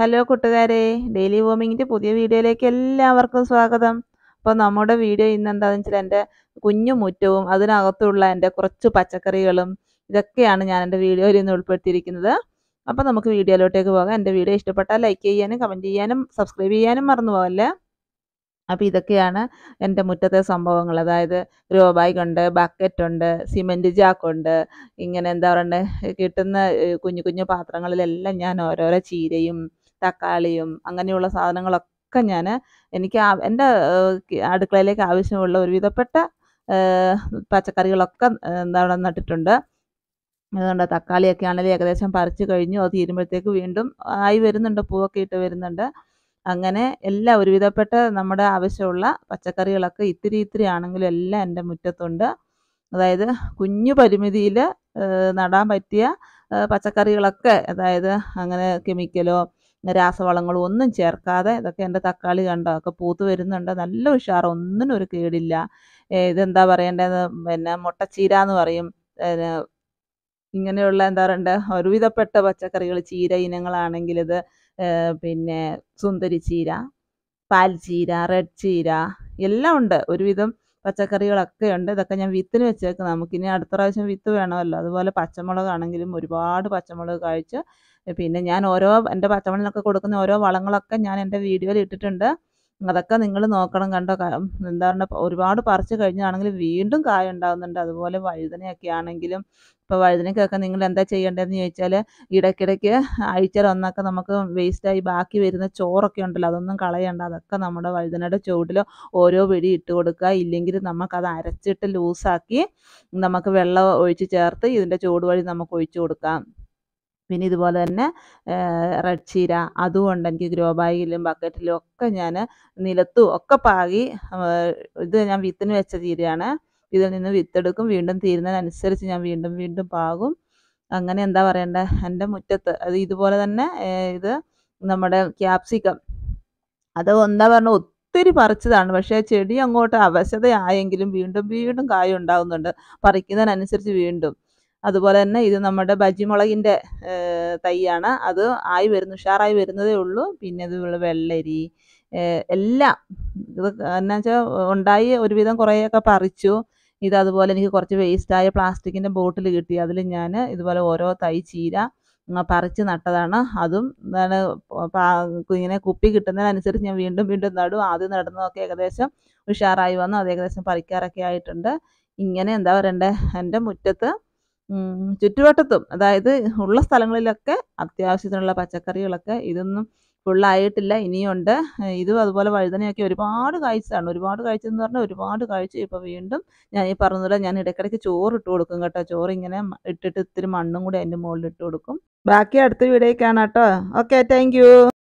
hello കൂട്ടുകാരെ daily വോമിങ്ങിൻ്റെ പുതിയ വീഡിയോയിലേക്ക് എല്ലാവർക്കും സ്വാഗതം അപ്പോൾ നമ്മുടെ വീഡിയോ ഇന്ന് എന്താണെന്ന് വെച്ചാൽ എൻ്റെ കുഞ്ഞു മുറ്റവും അതിനകത്തുള്ള എൻ്റെ കുറച്ച് പച്ചക്കറികളും ഇതൊക്കെയാണ് ഞാൻ എൻ്റെ വീഡിയോയിൽ ഇന്ന് ഉൾപ്പെടുത്തിയിരിക്കുന്നത് അപ്പോൾ നമുക്ക് വീഡിയോയിലോട്ടേക്ക് പോകാം എൻ്റെ വീഡിയോ ഇഷ്ടപ്പെട്ടാൽ ലൈക്ക് ചെയ്യാനും കമൻറ്റ് ചെയ്യാനും സബ്സ്ക്രൈബ് ചെയ്യാനും മറന്നു പോകല്ലേ അപ്പോൾ ഇതൊക്കെയാണ് എൻ്റെ മുറ്റത്തെ സംഭവങ്ങൾ അതായത് ഗ്രോ ബാഗ് ഉണ്ട് ബക്കറ്റ് ഉണ്ട് സിമെൻറ്റ് ജാക്കുണ്ട് ഇങ്ങനെ എന്താ പറയണ്ടേ കിട്ടുന്ന കുഞ്ഞു കുഞ്ഞു പാത്രങ്ങളിലെല്ലാം ഞാൻ ഓരോരോ ചീരയും തക്കാളിയും അങ്ങനെയുള്ള സാധനങ്ങളൊക്കെ ഞാൻ എനിക്ക് എൻ്റെ അടുക്കളയിലേക്ക് ആവശ്യമുള്ള ഒരുവിധപ്പെട്ട പച്ചക്കറികളൊക്കെ എന്താണ് നട്ടിട്ടുണ്ട് അതുകൊണ്ട് തക്കാളിയൊക്കെ ആണെങ്കിൽ ഏകദേശം പറിച്ചു കഴിഞ്ഞു അത് തീരുമ്പോഴത്തേക്ക് വീണ്ടും ആയി വരുന്നുണ്ട് പൂവൊക്കെ ഇട്ട് വരുന്നുണ്ട് അങ്ങനെ എല്ലാ ഒരുവിധപ്പെട്ട നമ്മുടെ ആവശ്യമുള്ള പച്ചക്കറികളൊക്കെ ഇത്തിരി ഇത്തിരി ആണെങ്കിലും എല്ലാം എൻ്റെ മുറ്റത്തുണ്ട് അതായത് കുഞ്ഞു പരിമിതിയിൽ നടാൻ പറ്റിയ പച്ചക്കറികളൊക്കെ അതായത് അങ്ങനെ കെമിക്കലോ രാസവളങ്ങളും ഒന്നും ചേർക്കാതെ ഇതൊക്കെ എൻ്റെ തക്കാളി കണ്ടോ ഒക്കെ പൂത്ത് വരുന്നുണ്ട് നല്ല ഉഷാർ ഒന്നിനും ഒരു കേടില്ല ഇതെന്താ പറയേണ്ടത് പിന്നെ മുട്ടച്ചീര എന്ന് പറയും ഇങ്ങനെയുള്ള എന്താ പറയണ്ടേ ഒരുവിധപ്പെട്ട പച്ചക്കറികൾ ചീര ഇനങ്ങളാണെങ്കിൽ ഇത് പിന്നെ സുന്ദരി ചീര പാൽച്ചീര റെഡ് ചീര എല്ലാം ഉണ്ട് ഒരുവിധം പച്ചക്കറികളൊക്കെ ഉണ്ട് ഇതൊക്കെ ഞാൻ വിത്തിന് വെച്ചേക്ക് നമുക്കിനി അടുത്ത പ്രാവശ്യം വിത്ത് വേണമല്ലോ അതുപോലെ പച്ചമുളകാണെങ്കിലും ഒരുപാട് പച്ചമുളക് കഴിച്ച് പിന്നെ ഞാൻ ഓരോ എൻ്റെ പച്ചമുളകിനൊക്കെ കൊടുക്കുന്ന ഓരോ വളങ്ങളൊക്കെ ഞാൻ എൻ്റെ വീഡിയോയിൽ ഇട്ടിട്ടുണ്ട് അതൊക്കെ നിങ്ങൾ നോക്കണം കണ്ടോ എന്താ പറയുക ഒരുപാട് പറിച്ചു കഴിഞ്ഞാണെങ്കിൽ വീണ്ടും കായ ഉണ്ടാകുന്നുണ്ട് അതുപോലെ വഴുതനയൊക്കെ ആണെങ്കിലും ഇപ്പോൾ വഴുതനയ്ക്കൊക്കെ നിങ്ങൾ എന്താ ചെയ്യേണ്ടതെന്ന് ചോദിച്ചാൽ ഇടയ്ക്കിടയ്ക്ക് ആഴ്ചയിൽ ഒന്നൊക്കെ നമുക്ക് വേസ്റ്റായി ബാക്കി വരുന്ന ചോറൊക്കെ ഉണ്ടല്ലോ അതൊന്നും കളയണ്ട അതൊക്കെ നമ്മുടെ വഴുതനയുടെ ചുവട്ടിൽ ഓരോ വെടി ഇട്ട് കൊടുക്കുക ഇല്ലെങ്കിൽ അത് അരച്ചിട്ട് ലൂസാക്കി നമുക്ക് വെള്ളം ഒഴിച്ച് ചേർത്ത് ഇതിൻ്റെ ചൂട് വഴി നമുക്ക് ഒഴിച്ചു കൊടുക്കാം പിന്നെ ഇതുപോലെ തന്നെ റെഡ് ചീര അതുകൊണ്ട് എനിക്ക് ഗ്രോ ബാഗിലും ബക്കറ്റിലും ഒക്കെ ഞാൻ നിലത്തും ഒക്കെ പാകി ഇത് ഞാൻ വിത്തിന് വെച്ച ചീരയാണ് ഇതിൽ നിന്ന് വിത്തെടുക്കും വീണ്ടും തീരുന്നതിനനുസരിച്ച് ഞാൻ വീണ്ടും വീണ്ടും പാകും അങ്ങനെ എന്താ പറയേണ്ടത് എൻ്റെ മുറ്റത്ത് അത് ഇതുപോലെ തന്നെ ഇത് നമ്മുടെ ക്യാപ്സിക്കം അത് എന്താ പറഞ്ഞ ഒത്തിരി പറിച്ചതാണ് പക്ഷേ ചെടി അങ്ങോട്ട് അവശതയായെങ്കിലും വീണ്ടും വീണ്ടും കായ ഉണ്ടാകുന്നുണ്ട് പറിക്കുന്നതിനനുസരിച്ച് വീണ്ടും അതുപോലെ തന്നെ ഇത് നമ്മുടെ ബജിമുളകിൻ്റെ തൈയാണ് അത് ആയി വരുന്നു ഉഷാറായി വരുന്നതേ ഉള്ളൂ പിന്നെ ഇത് വെള്ളരി എല്ലാം ഇത് എന്നാ വെച്ചാൽ ഉണ്ടായി ഒരുവിധം കുറേയൊക്കെ പറിച്ചു ഇത് അതുപോലെ എനിക്ക് കുറച്ച് വേസ്റ്റായ പ്ലാസ്റ്റിക്കിൻ്റെ ബോട്ടിൽ കിട്ടി അതിൽ ഞാൻ ഇതുപോലെ ഓരോ തൈ ചീര പറിച്ച് നട്ടതാണ് അതും എന്താണ് ഇങ്ങനെ കുപ്പി കിട്ടുന്നതിനനുസരിച്ച് ഞാൻ വീണ്ടും വീണ്ടും നടും ആദ്യം നടന്നതൊക്കെ ഏകദേശം ഉഷാറായി വന്നു അത് ഏകദേശം പറിക്കാറൊക്കെ ആയിട്ടുണ്ട് ഇങ്ങനെ എന്താ പറയണ്ടേ എൻ്റെ മുറ്റത്ത് ചുറ്റുവട്ടത്തും അതായത് ഉള്ള സ്ഥലങ്ങളിലൊക്കെ അത്യാവശ്യത്തിനുള്ള പച്ചക്കറികളൊക്കെ ഇതൊന്നും ഫുള്ളായിട്ടില്ല ഇനിയുണ്ട് ഇതും അതുപോലെ വഴുതനയൊക്കെ ഒരുപാട് കാഴ്ചയാണ് ഒരുപാട് കാഴ്ച എന്ന് പറഞ്ഞാൽ ഒരുപാട് കാഴ്ച ഇപ്പോൾ വീണ്ടും ഞാൻ ഈ പറഞ്ഞതുപോലെ ഞാൻ ഇടയ്ക്കിടയ്ക്ക് ചോറ് ഇട്ട് കൊടുക്കും കേട്ടോ ചോറ് ഇങ്ങനെ ഇട്ടിട്ട് ഇത്തിരി മണ്ണും കൂടി അതിൻ്റെ മുകളിൽ ഇട്ട് കൊടുക്കും ബാക്കി അടുത്ത വീഡിയോയ്ക്കാണ് കേട്ടോ ഓക്കെ താങ്ക്